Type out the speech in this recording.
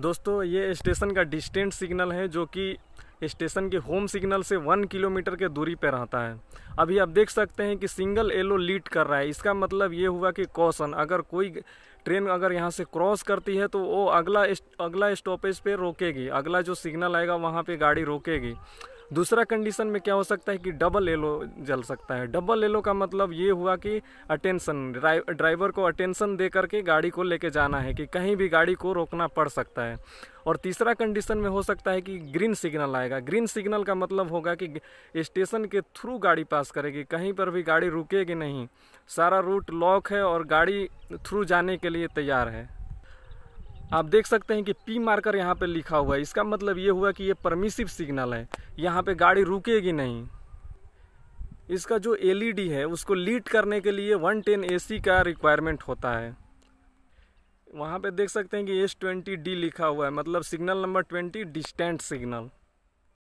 दोस्तों ये स्टेशन का डिस्टेंट सिग्नल है जो कि स्टेशन के होम सिग्नल से वन किलोमीटर के दूरी पर रहता है अभी आप देख सकते हैं कि सिंगल येलो लीड कर रहा है इसका मतलब ये हुआ कि कौशन अगर कोई ट्रेन अगर यहाँ से क्रॉस करती है तो वो अगला अगला स्टॉपेज पे रोकेगी अगला जो सिग्नल आएगा वहाँ पे गाड़ी रोकेगी दूसरा कंडीशन में क्या हो सकता है कि डबल एलो जल सकता है डबल एलो का मतलब ये हुआ कि अटेंशन ड्राइवर को अटेंशन दे करके गाड़ी को लेके जाना है कि कहीं भी गाड़ी को रोकना पड़ सकता है और तीसरा कंडीशन में हो सकता है कि ग्रीन सिग्नल आएगा ग्रीन सिग्नल का मतलब होगा कि स्टेशन के थ्रू गाड़ी पास करेगी कहीं पर भी गाड़ी रुकेगी नहीं सारा रूट लॉक है और गाड़ी थ्रू जाने के लिए तैयार है आप देख सकते हैं कि पी मार्कर यहाँ पे लिखा हुआ है इसका मतलब ये हुआ कि ये परमिसिव सिग्नल है यहाँ पे गाड़ी रुकेगी नहीं इसका जो एलईडी e है उसको लीड करने के लिए 110 टेन का रिक्वायरमेंट होता है वहाँ पे देख सकते हैं कि एस ट्वेंटी डी लिखा हुआ है मतलब signal number twenty distant signal